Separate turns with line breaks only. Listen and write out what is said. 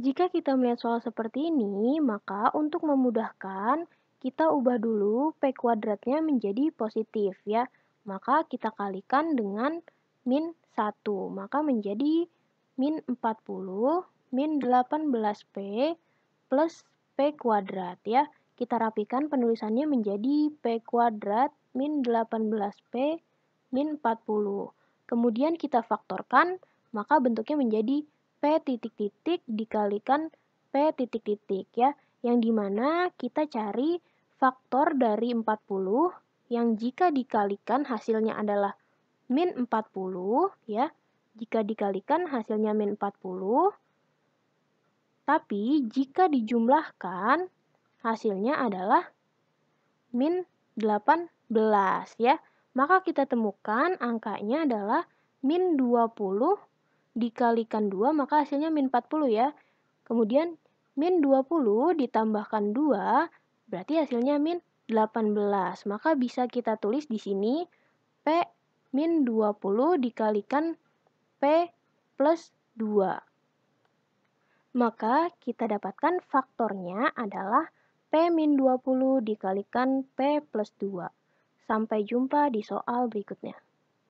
Jika kita melihat soal seperti ini, maka untuk memudahkan, kita ubah dulu P kuadratnya menjadi positif ya. Maka kita kalikan dengan min 1, maka menjadi min 40 min 18P plus P kuadrat ya. Kita rapikan penulisannya menjadi P kuadrat min 18P min 40. Kemudian kita faktorkan, maka bentuknya menjadi P titik titik dikalikan P titik titik ya, yang dimana kita cari faktor dari 40 yang jika dikalikan hasilnya adalah min 40 ya, jika dikalikan hasilnya min 40, tapi jika dijumlahkan hasilnya adalah min 18 ya. Maka kita temukan angkanya adalah min 20 dikalikan 2 maka hasilnya min 40 ya. Kemudian min 20 ditambahkan 2 berarti hasilnya min 18. Maka bisa kita tulis di sini P min 20 dikalikan P plus 2. Maka kita dapatkan faktornya adalah P min 20 dikalikan P plus 2. Sampai jumpa di soal berikutnya.